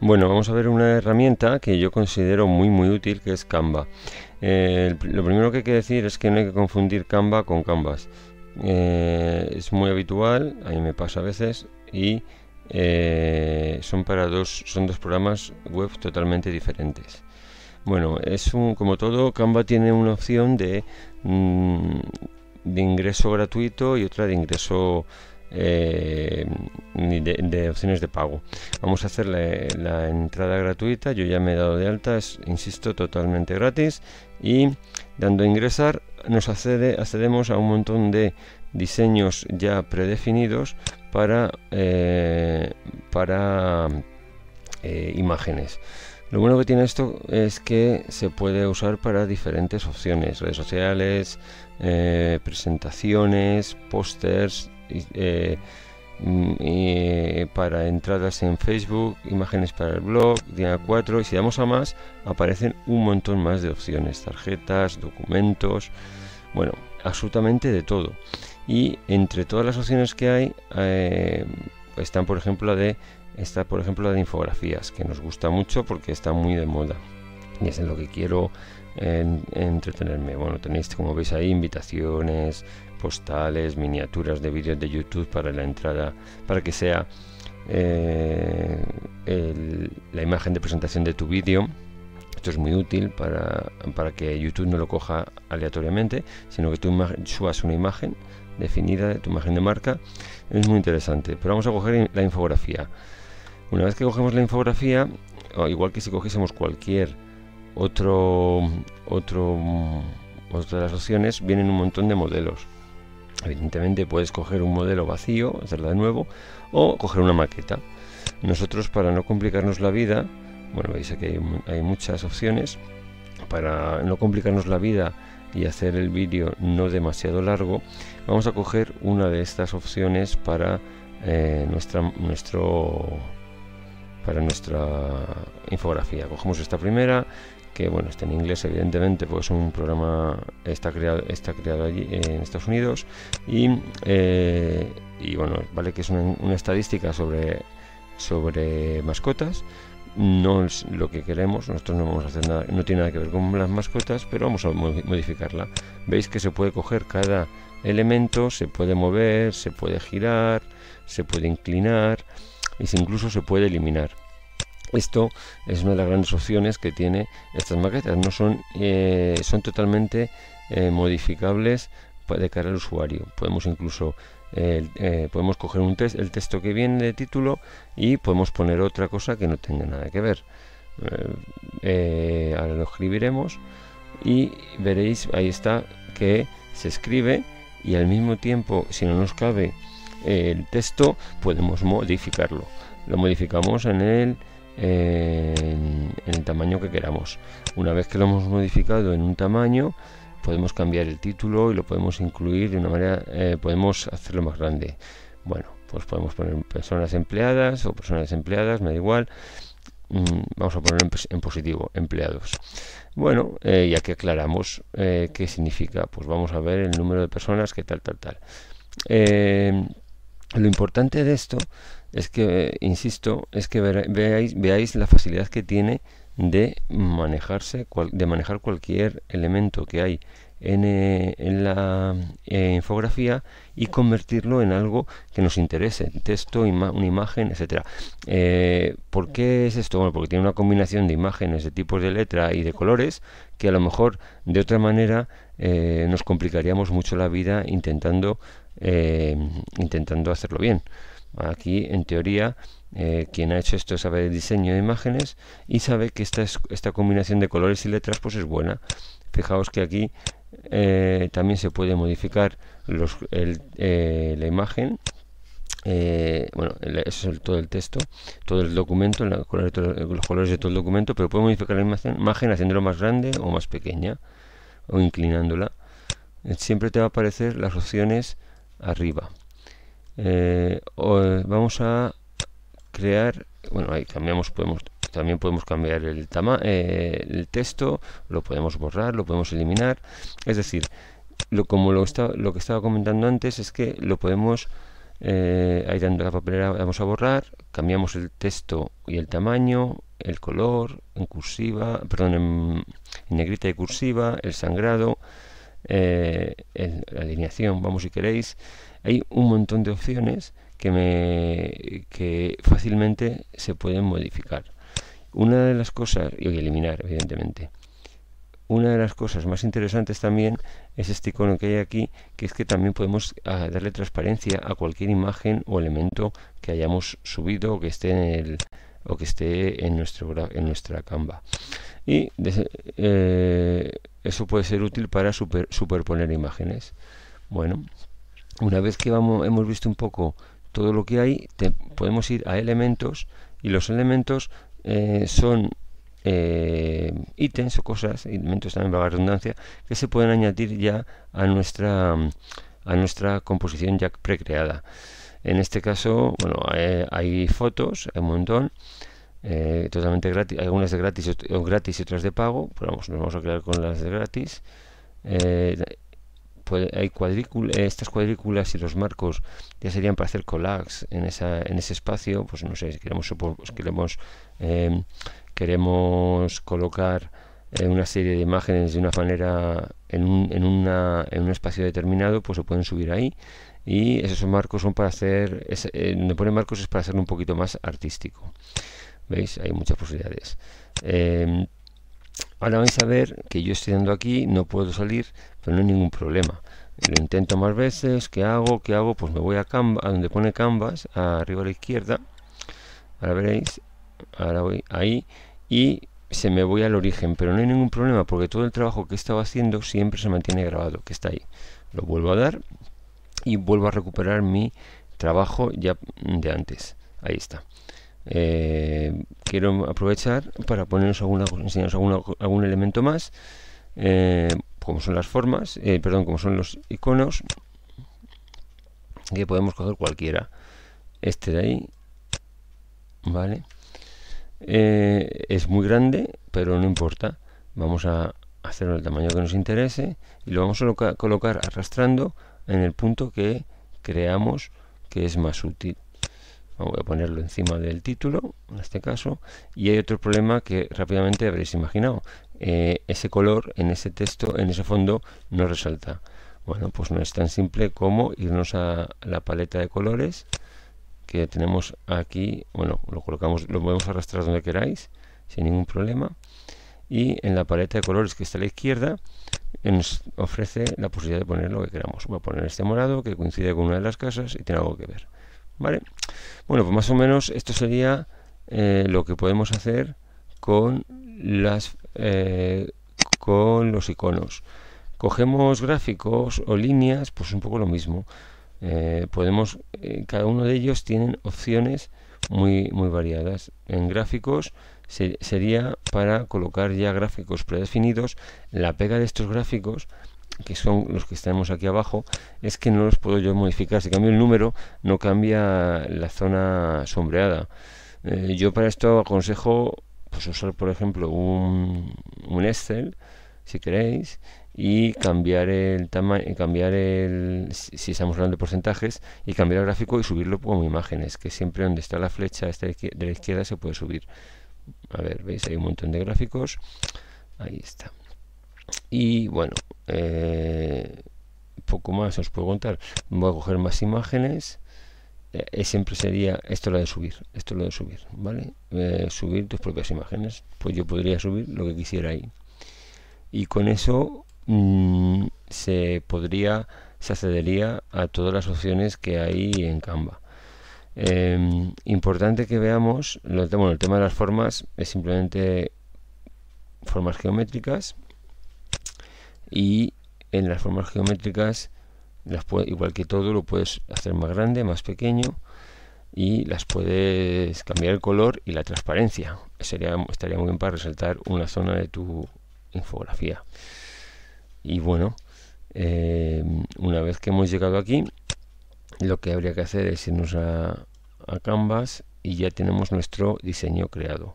Bueno, vamos a ver una herramienta que yo considero muy muy útil que es Canva. Eh, lo primero que hay que decir es que no hay que confundir Canva con Canvas. Eh, es muy habitual, a mí me pasa a veces, y eh, son para dos, son dos programas web totalmente diferentes. Bueno, es un, como todo, Canva tiene una opción de, mm, de ingreso gratuito y otra de ingreso eh, de, opciones de pago. Vamos a hacer la, entrada gratuita, yo ya me he dado de alta, es, insisto, totalmente gratis y dando a ingresar nos accede, accedemos a un montón de diseños ya predefinidos para, eh, para eh, imágenes. Lo bueno que tiene esto es que se puede usar para diferentes opciones, redes sociales, presentaciones, pósters, eh, eh, para entradas en Facebook, imágenes para el blog, día 4 y si damos a más aparecen un montón más de opciones, tarjetas, documentos, bueno, absolutamente de todo. Y entre todas las opciones que hay eh, están por ejemplo la de está por ejemplo de infografías que nos gusta mucho porque está muy de moda y es en lo que quiero entretenerme. Bueno, tenéis como veis ahí invitaciones, postales, miniaturas de vídeos de YouTube para la entrada, para que sea eh, la imagen de presentación de tu vídeo. Esto es muy útil para, que YouTube no lo coja aleatoriamente, sino que tú subas una imagen definida de tu imagen de marca. Es muy interesante. Pero vamos a coger la infografía. Una vez que cogemos la infografía, igual que si cogiésemos cualquier otro, otro, otra de las opciones, vienen un montón de modelos. Evidentemente puedes coger un modelo vacío, hacerla de nuevo, o coger una maqueta. Nosotros para no complicarnos la vida, bueno, veis aquí hay, muchas opciones, para no complicarnos la vida y hacer el vídeo no demasiado largo, vamos a coger una de estas opciones para eh, nuestra, nuestro para nuestra infografía. Cogemos esta primera que bueno, está en inglés evidentemente, pues un programa está creado, está creado allí en Estados Unidos y, eh, y bueno, vale que es una, estadística sobre, sobre mascotas, no es lo que queremos, nosotros no vamos a hacer nada, no tiene nada que ver con las mascotas, pero vamos a modificarla. Veis que se puede coger cada elemento, se puede mover, se puede girar, se puede inclinar y e incluso se puede eliminar. Esto es una de las grandes opciones que tiene estas maquetas. No son, eh, son totalmente eh, modificables de cara al usuario. Podemos incluso eh, podemos coger un el texto que viene de título y podemos poner otra cosa que no tenga nada que ver. ahora lo escribiremos y veréis, ahí está, que se escribe y al mismo tiempo, si no nos cabe el texto, podemos modificarlo. Lo modificamos en el en, el tamaño que queramos. Una vez que lo hemos modificado en un tamaño, podemos cambiar el título y lo podemos incluir de una manera, eh, podemos hacerlo más grande. Bueno, pues podemos poner personas empleadas o personas desempleadas, me da igual. Mm, vamos a poner en, positivo, empleados. Bueno, eh, ya que aclaramos eh, qué significa. Pues vamos a ver el número de personas, que tal, tal, tal. lo importante de esto es que, insisto, es que veáis, veáis, la facilidad que tiene de manejarse, de manejar cualquier elemento que hay en, eh, la eh, infografía y convertirlo en algo que nos interese, texto, una imagen, etcétera. Eh, ¿Por qué es esto? Bueno, porque tiene una combinación de imágenes, de tipos de letra y de colores que a lo mejor de otra manera nos complicaríamos mucho la vida intentando, intentando hacerlo bien. Aquí, en teoría, eh, quien ha hecho esto sabe el diseño de imágenes y sabe que esta, esta combinación de colores y letras pues es buena. Fijaos que aquí eh, también se puede modificar eh, la imagen. bueno, eso es todo el texto, todo el documento, los colores de todo el documento, pero puede modificar la imagen, imagen haciéndolo más grande o más pequeña o inclinándola. Siempre te va a aparecer las opciones arriba. Eh, eh, vamos a crear bueno ahí cambiamos podemos también podemos cambiar el tama eh, el texto lo podemos borrar lo podemos eliminar es decir lo, como lo, lo que estaba comentando antes es que lo podemos eh, ahí dando la papelera vamos a borrar cambiamos el texto y el tamaño el color en cursiva perdón en negrita y cursiva el sangrado eh, la alineación, vamos si queréis. Hay un montón de opciones que, me, que fácilmente se pueden modificar. Una de las cosas, y eliminar evidentemente, una de las cosas más interesantes también es este icono que hay aquí, que es que también podemos ah, darle transparencia a cualquier imagen o elemento que hayamos subido o que esté en, el, o que esté en, nuestro, en nuestra Canva. Y eh, eso puede ser útil para superponer imágenes. Bueno, una vez que vamos, hemos visto un poco todo lo que hay, podemos ir a elementos y los elementos eh, son eh, ítems o cosas, elementos también para redundancia, que se pueden añadir ya a nuestra, a nuestra composición ya precreada. En este caso, bueno, eh, hay fotos, un montón. Eh, totalmente gratis, algunas de gratis, o gratis y otras de pago, pero vamos, nos vamos a quedar con las de gratis. Eh, pues, hay cuadrícula, eh, estas cuadrículas y los marcos ya serían para hacer collages en, esa, en ese espacio, pues no sé, si queremos, queremos, em, queremos colocar una serie de imágenes de una manera en un, en, una, en un espacio determinado, pues se pueden subir ahí y esos marcos son para hacer, donde pone marcos es para hacerlo un poquito más artístico. ¿Veis? Hay muchas posibilidades. Em, ahora vais a ver que yo estoy dando aquí, no puedo salir, pero no hay ningún problema. Lo intento más veces, ¿qué hago? ¿Qué hago? Pues me voy a, donde pone Canvas, arriba a la izquierda. Ahora veréis, ahora voy ahí y se me voy al origen, pero no hay ningún problema porque todo el trabajo que estaba haciendo siempre se mantiene grabado, que está ahí. Lo vuelvo a dar y vuelvo a recuperar mi trabajo ya de antes. Ahí está. Eh, quiero aprovechar para ponernos, alguna, enseñaros algún elemento más, eh, como son las formas, eh, perdón, como son los iconos, que podemos coger cualquiera. Este de ahí, ¿vale? es muy grande, pero no importa. Vamos a hacerlo el tamaño que nos interese y lo vamos a colocar arrastrando en el punto que creamos que es más útil voy a ponerlo encima del título en este caso y hay otro problema que rápidamente habréis imaginado eh, ese color en ese texto en ese fondo no resalta bueno pues no es tan simple como irnos a la paleta de colores que tenemos aquí bueno lo colocamos lo podemos arrastrar donde queráis sin ningún problema y en la paleta de colores que está a la izquierda eh, nos ofrece la posibilidad de poner lo que queramos voy a poner este morado que coincide con una de las casas y tiene algo que ver ¿Vale? Bueno, pues más o menos esto sería eh, lo que podemos hacer con, las, eh, con los iconos. Cogemos gráficos o líneas, pues un poco lo mismo. Eh, podemos, cada uno de ellos tienen opciones muy, muy variadas. En gráficos sería para colocar ya gráficos predefinidos. La pega de estos gráficos que son los que tenemos aquí abajo, es que no los puedo yo modificar. Si cambio el número, no cambia la zona sombreada. Eh, yo para esto aconsejo pues, usar, por ejemplo, un, un Excel, si queréis, y cambiar el tamaño, cambiar el, si estamos hablando de porcentajes, y cambiar el gráfico y subirlo como imágenes, que siempre donde está la flecha de la izquierda se puede subir. A ver, veis, hay un montón de gráficos. Ahí está. Y bueno, eh, poco más os puedo contar voy a coger más imágenes eh, siempre sería esto lo de subir esto lo de subir vale eh, subir tus propias imágenes pues yo podría subir lo que quisiera ahí y con eso mm, se podría se accedería a todas las opciones que hay en Canva em, importante que veamos lo, el tema de las formas es simplemente formas geométricas y en las formas geométricas las puede, igual que todo lo puedes hacer más grande, más pequeño y las puedes cambiar el color y la transparencia. Sería, estaría muy bien para resaltar una zona de tu infografía. Y bueno, em, una vez que hemos llegado aquí, lo que habría que hacer es irnos a, Canvas y ya tenemos nuestro diseño creado.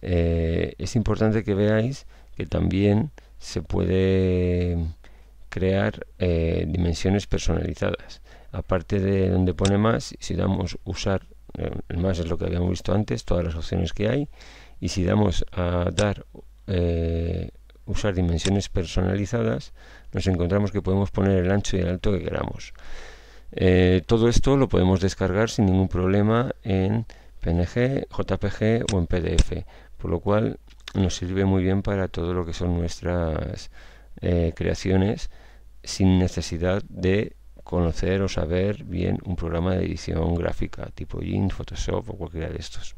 Eh, es importante que veáis que también se puede crear eh, dimensiones personalizadas. Aparte de donde pone más, si damos usar, eh, el más es lo que habíamos visto antes, todas las opciones que hay, y si damos a dar eh, usar dimensiones personalizadas, nos encontramos que podemos poner el ancho y el alto que queramos. todo esto lo podemos descargar sin ningún problema en PNG, JPG o en PDF, por lo cual nos sirve muy bien para todo lo que son nuestras eh, creaciones sin necesidad de conocer o saber bien un programa de edición gráfica tipo Jin, Photoshop o cualquiera de estos.